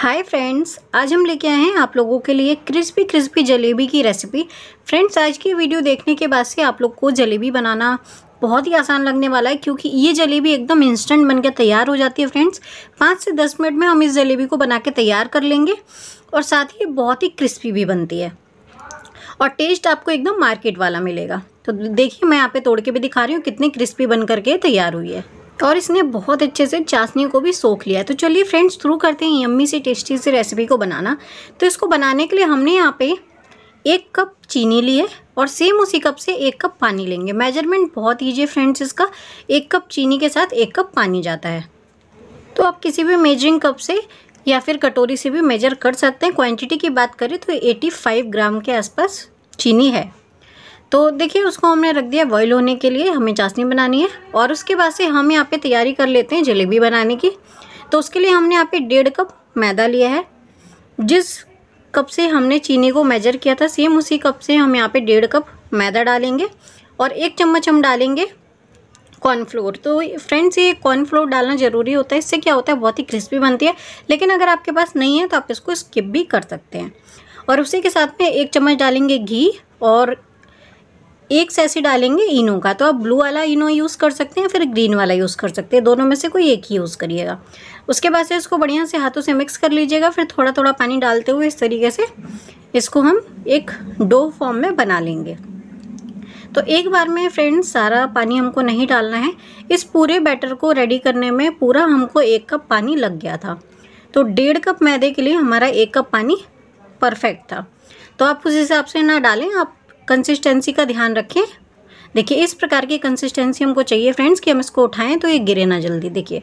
hi friends आज हम लेके आए हैं आप लोगों के लिए क्रिस्पी क्रिस्पी जलेबी की रेसिपी फ्रेंड्स आज की वीडियो देखने के बाद से आप लोग को जलेबी बनाना बहुत ही आसान लगने वाला है क्योंकि ये जलेबी एकदम इंस्टेंट बनकर तैयार हो जाती है फ्रेंड्स पाँच से दस मिनट में हम इस जलेबी को बना के तैयार कर लेंगे और साथ ही बहुत ही क्रिस्पी भी बनती है और टेस्ट आपको एकदम मार्केट वाला मिलेगा तो देखिए मैं यहाँ पे तोड़ के भी दिखा रही हूँ कितनी क्रिस्पी बन करके तैयार हुई है और इसने बहुत अच्छे से चाशनी को भी सोख लिया है तो चलिए फ्रेंड्स शुरू करते हैं यम्मी से टेस्टी से रेसिपी को बनाना तो इसको बनाने के लिए हमने यहाँ पे एक कप चीनी ली है और सेम उसी कप से एक कप पानी लेंगे मेजरमेंट बहुत ईजी है फ्रेंड्स इसका एक कप चीनी के साथ एक कप पानी जाता है तो आप किसी भी मेजरिंग कप से या फिर कटोरी से भी मेजर कर सकते हैं क्वांटिटी की बात करें तो 85 ग्राम के आसपास चीनी है तो देखिए उसको हमने रख दिया बॉयल होने के लिए हमें चाशनी बनानी है और उसके बाद से हम यहाँ पे तैयारी कर लेते हैं जलेबी बनाने की तो उसके लिए हमने यहाँ पे डेढ़ कप मैदा लिया है जिस कप से हमने चीनी को मेजर किया था सेम उसी कप से हम यहाँ पे डेढ़ कप मैदा डालेंगे और एक चम्मच हम डालेंगे कॉर्नफ्लोर तो फ्रेंड्स ये कॉर्नफ्लोर डालना ज़रूरी होता है इससे क्या होता है बहुत ही क्रिस्पी बनती है लेकिन अगर आपके पास नहीं है तो आप इसको स्किप भी कर सकते हैं और उसी के साथ में एक चम्मच डालेंगे घी और एक सैसे डालेंगे इनो का तो आप ब्लू वाला इनो यूज़ कर सकते हैं फिर ग्रीन वाला यूज़ कर सकते हैं दोनों में से कोई एक ही यूज़ करिएगा उसके बाद से इसको बढ़िया से हाथों से मिक्स कर लीजिएगा फिर थोड़ा थोड़ा पानी डालते हुए इस तरीके से इसको हम एक डो फॉर्म में बना लेंगे तो एक बार में फ्रेंड्स सारा पानी हमको नहीं डालना है इस पूरे बैटर को रेडी करने में पूरा हमको एक कप पानी लग गया था तो डेढ़ कप मैदे के लिए हमारा एक कप पानी परफेक्ट था तो आप उस हिसाब से ना डालें आप कंसिस्टेंसी का ध्यान रखें देखिए इस प्रकार की कंसिस्टेंसी हमको चाहिए फ्रेंड्स कि हम इसको उठाएं तो ये गिरे ना जल्दी देखिए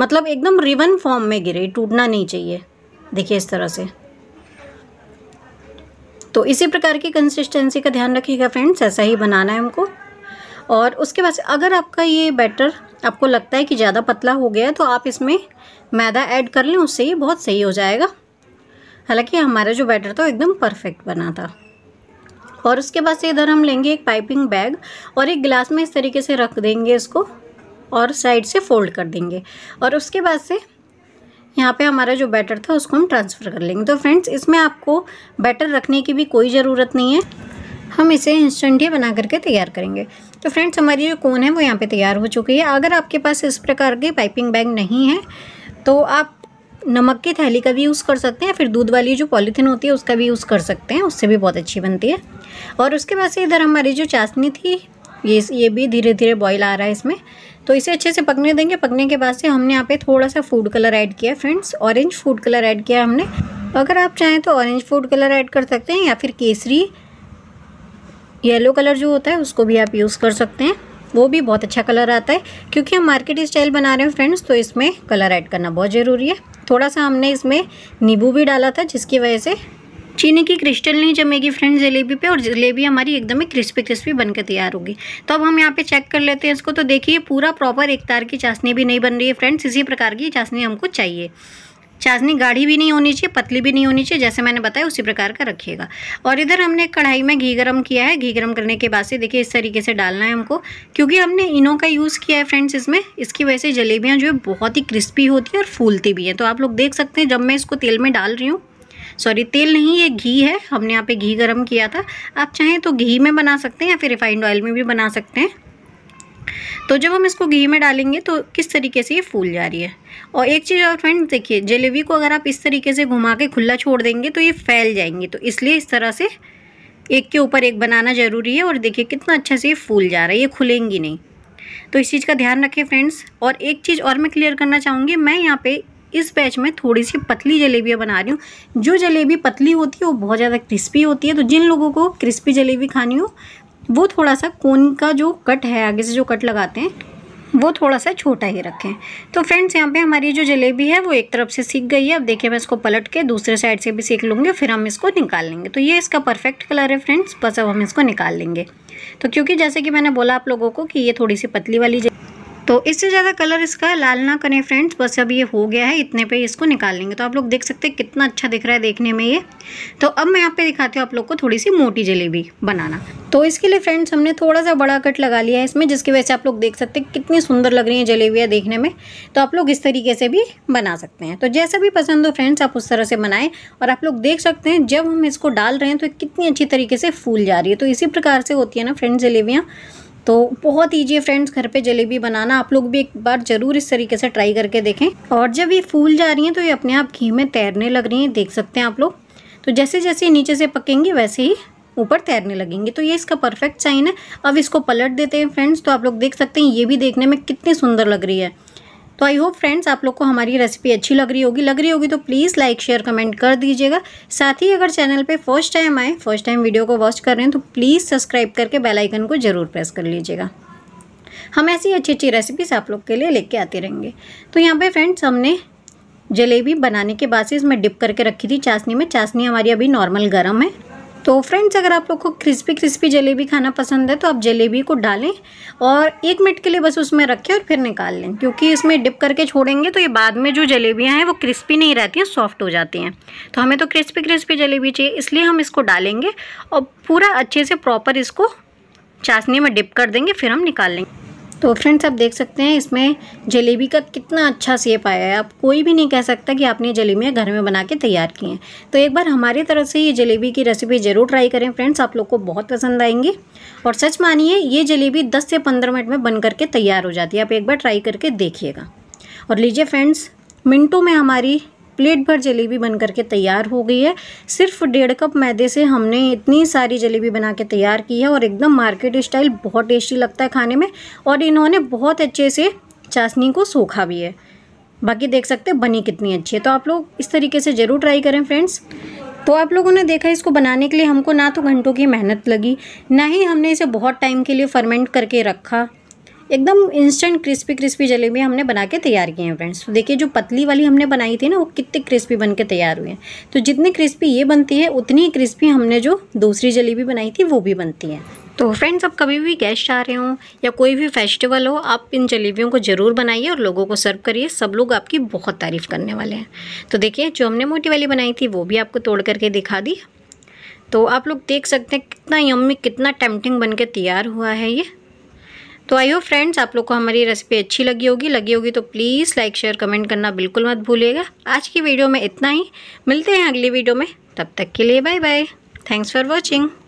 मतलब एकदम रिवन फॉर्म में गिरे टूटना नहीं चाहिए देखिए इस तरह से तो इसी प्रकार की कंसिस्टेंसी का ध्यान रखिएगा फ्रेंड्स ऐसा ही बनाना है हमको और उसके बाद अगर आपका ये बैटर आपको लगता है कि ज़्यादा पतला हो गया है तो आप इसमें मैदा ऐड कर लें उससे ये बहुत सही हो जाएगा हालांकि हमारा जो बैटर था वो एकदम परफेक्ट बना था और उसके बाद से इधर हम लेंगे एक पाइपिंग बैग और एक गिलास में इस तरीके से रख देंगे इसको और साइड से फोल्ड कर देंगे और उसके बाद से यहाँ पे हमारा जो बैटर था उसको हम ट्रांसफ़र कर लेंगे तो फ्रेंड्स इसमें आपको बैटर रखने की भी कोई ज़रूरत नहीं है हम इसे इंस्टेंट ही बना करके तैयार करेंगे तो फ्रेंड्स हमारी जो कोन है वो यहाँ पे तैयार हो चुकी है अगर आपके पास इस प्रकार के पाइपिंग बैग नहीं है तो आप नमक की थैली का भी यूज़ कर सकते हैं फिर दूध वाली जो पॉलीथीन होती है उसका भी यूज़ कर सकते हैं उससे भी बहुत अच्छी बनती है और उसके बाद से इधर हमारी जो चाशनी थी ये ये भी धीरे धीरे बॉईल आ रहा है इसमें तो इसे अच्छे से पकने देंगे पकने के बाद से हमने यहाँ पे थोड़ा सा फूड कलर ऐड किया friends orange food colour add किया हमने तो अगर आप चाहें तो ऑरेंज फूड कलर ऐड कर सकते हैं या फिर केसरी येलो कलर जो होता है उसको भी आप यूज़ कर सकते हैं वो भी बहुत अच्छा कलर आता है क्योंकि हम मार्केट स्टाइल बना रहे हैं फ्रेंड्स तो इसमें कलर ऐड करना बहुत ज़रूरी है थोड़ा सा हमने इसमें नींबू भी डाला था जिसकी वजह से चीनी की क्रिस्टल नहीं जमेगी फ्रेंड्स जलेबी पे और जलेबी हमारी एकदम ही क्रिस्पी क्रिस्पी बनकर तैयार होगी तो अब हम यहाँ पे चेक कर लेते हैं इसको तो देखिए पूरा प्रॉपर एक तार की चाशनी भी नहीं बन रही है फ्रेंड्स इसी प्रकार की चाशनी हमको चाहिए चाशनी गाढ़ी भी नहीं होनी चाहिए पतली भी नहीं होनी चाहिए जैसे मैंने बताया उसी प्रकार का रखिएगा और इधर हमने कढ़ाई में घी गरम किया है घी गरम करने के बाद से देखिए इस तरीके से डालना है हमको क्योंकि हमने इनो का यूज़ किया है फ्रेंड्स इसमें इसकी वजह से जलेबियाँ जो है बहुत ही क्रिस्पी होती है और फूलती भी हैं तो आप लोग देख सकते हैं जब मैं इसको तेल में डाल रही हूँ सॉरी तेल नहीं ये घी है हमने यहाँ पर घी गर्म किया था आप चाहें तो घी में बना सकते हैं या फिर रिफाइंड ऑयल में भी बना सकते हैं तो जब हम इसको घी में डालेंगे तो किस तरीके से ये फूल जा रही है और एक चीज़ और फ्रेंड्स देखिए जलेबी को अगर आप इस तरीके से घुमा के खुला छोड़ देंगे तो ये फैल जाएंगी तो इसलिए इस तरह से एक के ऊपर एक बनाना ज़रूरी है और देखिए कितना अच्छा से ये फूल जा रहा है ये खुलेंगी नहीं तो इस चीज़ का ध्यान रखें फ्रेंड्स और एक चीज़ और मैं क्लियर करना चाहूँगी मैं यहाँ पे इस बैच में थोड़ी सी पतली जलेबियाँ बना रही हूँ जो जलेबी पतली होती है वो बहुत ज़्यादा क्रिस्पी होती है तो जिन लोगों को क्रिस्पी जलेबी खानी हो वो थोड़ा सा कोन का जो कट है आगे से जो कट लगाते हैं वो थोड़ा सा छोटा ही रखें तो फ्रेंड्स यहाँ पे हमारी जो जलेबी है वो एक तरफ से सीख गई है अब देखिए मैं इसको पलट के दूसरे साइड से भी सीख लूँगी फिर हम इसको निकाल लेंगे तो ये इसका परफेक्ट कलर है फ्रेंड्स बस अब हम इसको निकाल लेंगे तो क्योंकि जैसे कि मैंने बोला आप लोगों को कि ये थोड़ी सी पतली वाली तो इससे ज़्यादा कलर इसका लाल ना करें फ्रेंड्स बस अब ये हो गया है इतने पे इसको निकाल लेंगे तो आप लोग देख सकते हैं कितना अच्छा दिख रहा है देखने में ये तो अब मैं यहाँ पे दिखाती हूँ आप लोग को थोड़ी सी मोटी जलेबी बनाना तो इसके लिए फ्रेंड्स हमने थोड़ा सा बड़ा कट लगा लिया है इसमें जिसकी वजह से आप लोग देख सकते हैं कितनी सुंदर लग रही हैं जलेबियाँ देखने में तो आप लोग इस तरीके से भी बना सकते हैं तो जैसा भी पसंद हो फ्रेंड्स आप उस तरह से बनाएं और आप लोग देख सकते हैं जब हम इसको डाल रहे हैं तो कितनी अच्छी तरीके से फूल जा रही है तो इसी प्रकार से होती है ना फ्रेंड्स जलेबियाँ तो बहुत ईजी है फ्रेंड्स घर पे जलेबी बनाना आप लोग भी एक बार ज़रूर इस तरीके से ट्राई करके देखें और जब ये फूल जा रही हैं तो ये अपने आप घी में तैरने लग रही हैं देख सकते हैं आप लोग तो जैसे जैसे नीचे से पकेंगी वैसे ही ऊपर तैरने लगेंगे तो ये इसका परफेक्ट साइन है अब इसको पलट देते हैं फ्रेंड्स तो आप लोग देख सकते हैं ये भी देखने में कितनी सुंदर लग रही है तो आई होप फ्रेंड्स आप लोग को हमारी रेसिपी अच्छी लग रही होगी लग रही होगी तो प्लीज़ लाइक शेयर कमेंट कर दीजिएगा साथ ही अगर चैनल पे फर्स्ट टाइम आए फर्स्ट टाइम वीडियो को वॉच कर रहे हैं तो प्लीज़ सब्सक्राइब करके बेल आइकन को ज़रूर प्रेस कर लीजिएगा हम ऐसी अच्छी अच्छी रेसिपीज आप लोग के लिए लेके आते रहेंगे तो यहाँ पर फ्रेंड्स हमने जलेबी बनाने के बाद से इसमें डिप करके रखी थी चाशनी में चाशनी हमारी अभी नॉर्मल गर्म है तो फ्रेंड्स अगर आप लोग को क्रिस्पी क्रिस्पी जलेबी खाना पसंद है तो आप जलेबी को डालें और एक मिनट के लिए बस उसमें रखें और फिर निकाल लें क्योंकि इसमें डिप करके छोड़ेंगे तो ये बाद में जो जलेबियाँ हैं वो क्रिस्पी नहीं रहती हैं सॉफ्ट हो जाती हैं तो हमें तो क्रिस्पी क्रिस्पी जलेबी चाहिए इसलिए हम इसको डालेंगे और पूरा अच्छे से प्रॉपर इसको चाशनी में डिप कर देंगे फिर हम निकाल लेंगे तो फ्रेंड्स आप देख सकते हैं इसमें जलेबी का कितना अच्छा सेप आया है आप कोई भी नहीं कह सकता कि आपने जलेबियाँ घर में बना के तैयार की हैं तो एक बार हमारी तरफ से ये जलेबी की रेसिपी ज़रूर ट्राई करें फ्रेंड्स आप लोग को बहुत पसंद आएंगी और सच मानिए ये जलेबी दस से पंद्रह मिनट में बन करके तैयार हो जाती है आप एक बार ट्राई करके देखिएगा और लीजिए फ्रेंड्स मिनटों में हमारी प्लेट भर जलेबी बन करके तैयार हो गई है सिर्फ डेढ़ कप मैदे से हमने इतनी सारी जलेबी बना के तैयार की है और एकदम मार्केट स्टाइल बहुत टेस्टी लगता है खाने में और इन्होंने बहुत अच्छे से चाशनी को सूखा भी है बाकी देख सकते हैं बनी कितनी अच्छी है तो आप लोग इस तरीके से ज़रूर ट्राई करें फ्रेंड्स तो आप लोगों ने देखा इसको बनाने के लिए हमको ना तो घंटों की मेहनत लगी ना ही हमने इसे बहुत टाइम के लिए फर्मेंट करके रखा एकदम इंस्टेंट क्रिस्पी क्रिस्पी जलेबी हमने बना के तैयार किए हैं फ्रेंड्स तो देखिए जो पतली वाली हमने बनाई थी ना वो कितनी क्रिस्पी बन के तैयार हुई है तो जितनी क्रिस्पी ये बनती है उतनी क्रिस्पी हमने जो दूसरी जलेबी बनाई थी वो भी बनती है तो फ्रेंड्स आप कभी भी गेस्ट आ रहे हो या कोई भी फेस्टिवल हो आप इन जलेबियों को ज़रूर बनाइए और लोगों को सर्व करिए सब लोग आपकी बहुत तारीफ़ करने वाले हैं तो देखिए जो हमने मोटी वाली बनाई थी वो भी आपको तोड़ करके दिखा दी तो आप लोग देख सकते हैं कितना यम्मी कितना टेम्पटिंग बन के तैयार हुआ है ये तो आई हो फ्रेंड्स आप लोग को हमारी रेसिपी अच्छी लगी होगी लगी होगी तो प्लीज़ लाइक शेयर कमेंट करना बिल्कुल मत भूलिएगा आज की वीडियो में इतना ही मिलते हैं अगली वीडियो में तब तक के लिए bye bye thanks for watching